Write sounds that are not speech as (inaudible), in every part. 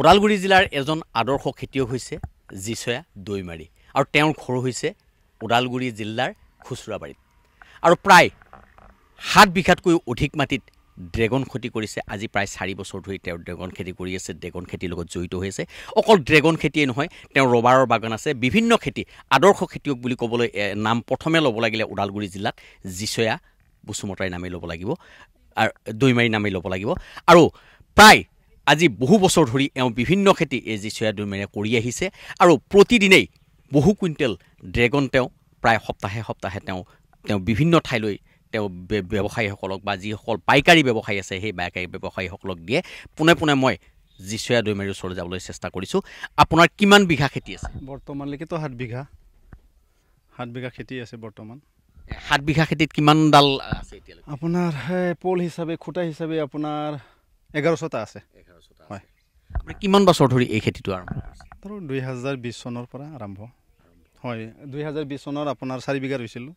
ওদালগুৰি জিলাৰ এজন আদৰ্শ খেতিয়ক হৈছে জীচয়া দৈমাৰী আৰু তেওঁৰ ঘৰ হৈছে ওদালগুৰি জিলাৰ খুচুৰাবাৰীত আৰু প্ৰায় সাত বিঘাতকৈও অধিক মাটিত ড্ৰেগন খেতি কৰিছে আজি প্ৰায় চাৰি বছৰ ধৰি তেওঁ ড্ৰেগন খেতি কৰি আছে ড্ৰেগন খেতিৰ লগত জড়িত হৈ আছে অকল ড্ৰেগন খেতিয়ে নহয় তেওঁ ৰবাৰৰ বাগান আছে বিভিন্ন খেতি আদৰ্শ খেতিয়ক বুলি ক'বলৈ নাম প্ৰথমে ল'ব লাগিলে ওদালগুৰি জিলাত জীচয়া বচুমতাইৰ নামেই ল'ব লাগিব আৰু দৈমাৰীৰ নামেই ল'ব লাগিব আৰু প্ৰায় আজি বহু বছৰ ধৰি এওঁ বিভিন্ন খেতি এই জি চয়াডুমেৰে কৰি আহিছে আৰু প্ৰতিদিনেই বহু কুইণ্টেল ড্ৰেগন তেওঁ প্ৰায় সপ্তাহে সপ্তাহে তেওঁ তেওঁ বিভিন্ন ঠাইলৈ তেওঁ ব্যৱসায়ীসকলক বা যিসকল পাইকাৰী ব্যৱসায়ী আছে সেই পাইকাৰী ব্যৱসায়ীসকলক দিয়ে পোনে পোনে মই জীচয়া দৈমাৰীৰ ওচৰলৈ যাবলৈ চেষ্টা কৰিছোঁ আপোনাৰ কিমান বিঘা খেতি আছে বৰ্তমানলৈকেতো সাত বিঘা সাত বিঘা খেতি আছে বৰ্তমান সাত বিঘা খেতিত কিমান ডাল আছে এতিয়ালৈকে আপোনাৰ পল হিচাপে খুটা হিচাপে আপোনাৰ এঘাৰশটা আছে হয় কিমান বছৰ ধৰি এই খেতিটো আৰম্ভ দুই হাজাৰ বিছ চনৰ পৰা আৰম্ভ হয় দুই হাজাৰ বিছ চনৰ আপোনাৰ চাৰি বিঘা ৰুইছিলোঁ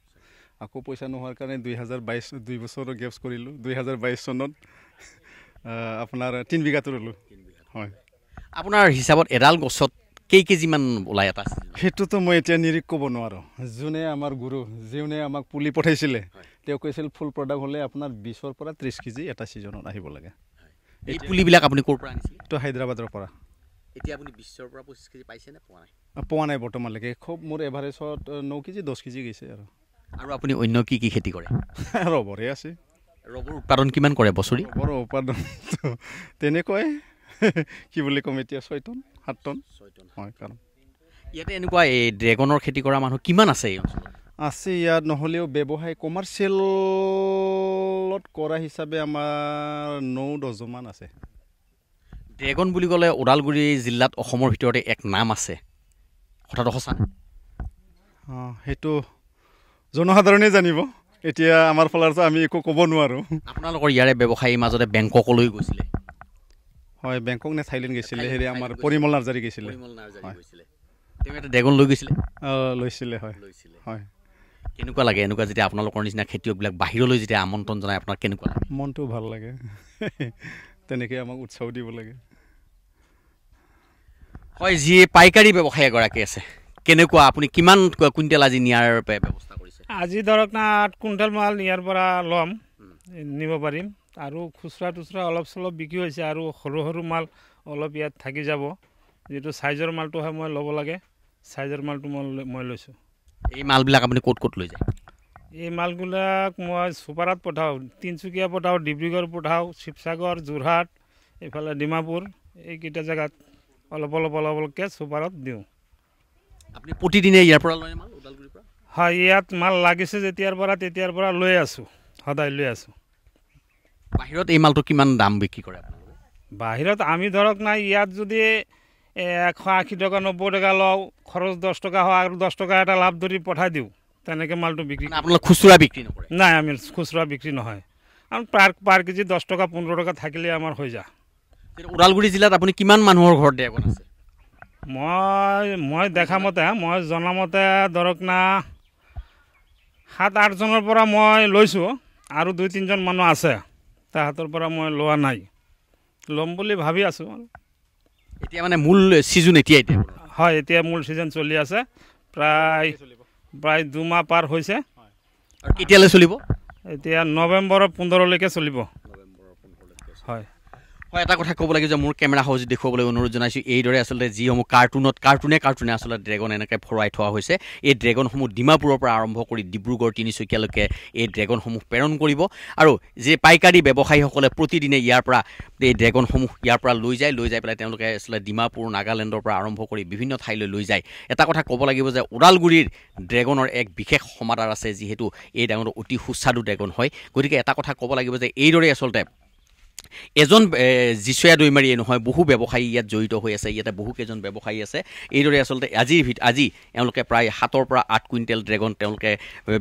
আকৌ পইচা নোহোৱাৰ কাৰণে দুই হাজাৰ বাইছ দুই বছৰৰ গেপছ কৰিলোঁ দুই হাজাৰ বাইছ চনত আপোনাৰ তিনি বিঘাটো ৰুলোঁ হয় আপোনাৰ হিচাপত এডাল গছত কেই কেজিমান ওলাই এটা সেইটোতো মই এতিয়া নিৰীক্ষ ক'ব নোৱাৰোঁ যোনে আমাৰ গুৰু যোনে আমাক পুলি পঠাইছিলে তেওঁ কৈছিল ফুল প্ৰডাক্ট হ'লে আপোনাৰ বিছৰ পৰা ত্ৰিছ কেজি এটা ছিজনত আহিব লাগে এই পুলিবিলাক আপুনি ক'ৰ পৰা আনিছিল এইটো হায়দৰাবাদৰ পৰা এতিয়া আপুনি বিশ্বৰ পৰা পঁচিছ কেজি পাইছেনে পোৱা নাই পোৱা নাই বৰ্তমানলৈকে খুব মোৰ এভাৰেজত ন কেজি দহ কেজি গৈছে আৰু আৰু আপুনি অন্য কি কি খেতি কৰে (laughs) ৰবৰে আছে ৰবৰ উৎপাদন কিমান কৰে বছৰি ৰবৰ উৎপাদন তেনেকুৱাই (laughs) কি বুলি ক'ম এতিয়া ছয় টন সাত টন ছয় টন হয় কাৰণ ইয়াতে এনেকুৱা এই ড্ৰেগনৰ খেতি কৰা মানুহ কিমান আছে এই অঞ্চলত আছে ইয়াত নহ'লেও ব্যৱসায় কমাৰ্চিয়েল ফলত কৰা হিচাপে আমাৰ নৌ দহজনমান আছে ড্ৰেগন বুলি ক'লে ওদালগুৰি জিলাত অসমৰ ভিতৰতে এক নাম আছে হঠাৎ সঁচা অঁ সেইটো জনসাধাৰণে জানিব এতিয়া আমাৰ ফালৰ পৰা আমি একো ক'ব নোৱাৰোঁ আপোনালোকৰ ইয়াৰে ব্যৱসায়ীৰ মাজতে বেংককলৈ গৈছিলে হয় বেংকক নে থাইলেণ্ড গৈছিলে হেৰি আমাৰ পৰিমল নাৰ্জাৰী গৈছিলে ড্ৰেগন লৈ গৈছিলে লৈছিলে হয় হয় কেনেকুৱা লাগে এনেকুৱা যেতিয়া আপোনালোকৰ নিচিনা খেতিয়কবিলাক বাহিৰলৈ যেতিয়া আমন্ত্ৰণ জনায় আপোনাক কেনেকুৱা মনটো ভাল লাগে (laughs) তেনেকৈ আমাক উৎসাহ দিব লাগে হয় যি পাইকাৰী ব্যৱসায় এগৰাকী আছে কেনেকুৱা আপুনি কিমান কুইণ্টেল আজি নিয়াৰ ব্যৱস্থা কৰিছে আজি ধৰক না আঠ কুইণ্টেল মাল নিয়াৰ পৰা ল'ম নিব পাৰিম আৰু খুচুৰা টুচুৰা অলপ চলপ বিক্ৰী হৈছে আৰু সৰু সৰু মাল অলপ ইয়াত থাকি যাব যিহেতু চাইজৰ মালটোহে মই ল'ব লাগে চাইজৰ মালটো মই মই লৈছোঁ এই মালবিলাক আপুনি ক'ত ক'ত লৈ যায় এই মালবিলাক মই চুপাৰাত পঠাওঁ তিনিচুকীয়া পঠাওঁ ডিব্ৰুগড় পঠাওঁ শিৱসাগৰ যোৰহাট এইফালে ডিমাপুৰ এইকেইটা জেগাত অলপ অলপ অলপ অলপকৈ চুপাৰত দিওঁ আপুনি প্ৰতিদিনে ইয়াৰ পৰা লয় মাল ওদালগুৰিৰ পৰা হয় ইয়াত মাল লাগিছে যেতিয়াৰ পৰা তেতিয়াৰ পৰা লৈ আছোঁ সদায় লৈ আছোঁ বাহিৰত এই মালটো কিমান দাম বিক্ৰী কৰে বাহিৰত আমি ধৰক নাই ইয়াত যদি এশ আশী টকা নব্বৈ টকা লওঁ খৰচ দহ টকা হওক আৰু দহ টকা এটা লাভ ধৰি পঠাই দিওঁ তেনেকৈ মালটো বিক্ৰী আপোনালোকে খুচুৰা বিক্ৰী নকৰে নাই আমি খুচুৰা বিক্ৰী নহয় আমি পাৰ পাৰ কেজি দহ টকা পোন্ধৰ টকা থাকিলে আমাৰ হৈ যা ওদালগুৰি জিলাত আপুনি কিমান মানুহৰ ঘৰত দিয়া কথা আছে মই মই দেখা মতে মই জনামতে ধৰক না সাত আঠজনৰ পৰা মই লৈছোঁ আৰু দুই তিনিজন মানুহ আছে তাহাঁতৰ পৰা মই লোৱা নাই ল'ম বুলি ভাবি আছোঁ এতিয়া মানে মূল ছিজন এতিয়া এতিয়া হয় এতিয়া মূল ছিজন চলি আছে প্ৰায় প্ৰায় দুমাহ পাৰ হৈছে কেতিয়ালৈ চলিব এতিয়া নৱেম্বৰৰ পোন্ধৰলৈকে চলিব হয় হয় এটা কথা ক'ব লাগিব যে মোৰ কেমেৰা হাউজ দেখুৱাবলৈ অনুৰোধ জনাইছোঁ এইদৰে আচলতে যিসমূহ কাৰ্টুনত কাৰ্টুনে কাৰ্টুনে আচলতে ড্ৰেগন এনেকৈ ভৰাই থোৱা হৈছে এই ড্ৰেগনসমূহ ডিমাপুৰৰ পৰা আৰম্ভ কৰি ডিব্ৰুগড় তিনিচুকীয়ালৈকে এই ড্ৰেগনসমূহ প্ৰেৰণ কৰিব আৰু যি পাইকাৰী ব্যৱসায়ীসকলে প্ৰতিদিনে ইয়াৰ পৰা এই ড্ৰেগনসমূহ ইয়াৰ পৰা লৈ যায় লৈ যাই পেলাই তেওঁলোকে আচলতে ডিমাপুৰ নাগালেণ্ডৰ পৰা আৰম্ভ কৰি বিভিন্ন ঠাইলৈ লৈ যায় এটা কথা ক'ব লাগিব যে ওদালগুৰিৰ ড্ৰেগনৰ এক বিশেষ সমাদাৰ আছে যিহেতু এই ড্ৰেগনটো অতি সুস্বাদু ড্ৰেগন হয় গতিকে এটা কথা ক'ব লাগিব যে এইদৰে আচলতে এজন যীশুয়া দৈমাৰীয়ে নহয় বহু ব্যৱসায়ী ইয়াত জড়িত হৈ আছে ইয়াতে বহুকেইজন ব্যৱসায়ী আছে এইদৰে আচলতে আজিৰ ভিত আজি এওঁলোকে প্ৰায় সাতৰ পৰা আঠ কুইণ্টেল ড্ৰেগন তেওঁলোকে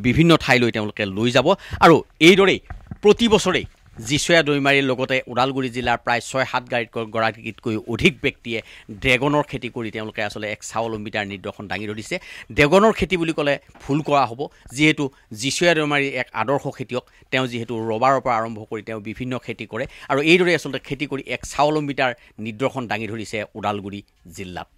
বিভিন্ন ঠাইলৈ তেওঁলোকে লৈ যাব আৰু এইদৰেই প্ৰতি বছৰেই যিচয়া দৈমাৰীৰ লগতে ওদালগুৰি জিলাৰ প্ৰায় ছয় সাত গাড়ীগৰাকীতকৈ অধিক ব্যক্তিয়ে ড্ৰেগনৰ খেতি কৰি তেওঁলোকে আচলতে এক স্বাৱলম্বিতাৰ নিদৰ্শন দাঙি ধৰিছে ড্ৰেগনৰ খেতি বুলি ক'লে ভুল কৰা হ'ব যিহেতু যিচয়া দৈমাৰীৰ এক আদৰ্শ খেতিয়ক তেওঁ যিহেতু ৰবাৰৰ পৰা আৰম্ভ কৰি তেওঁ বিভিন্ন খেতি কৰে আৰু এইদৰে আচলতে খেতি কৰি এক স্বাৱলম্বিতাৰ নিদৰ্শন দাঙি ধৰিছে ওদালগুৰি জিলাত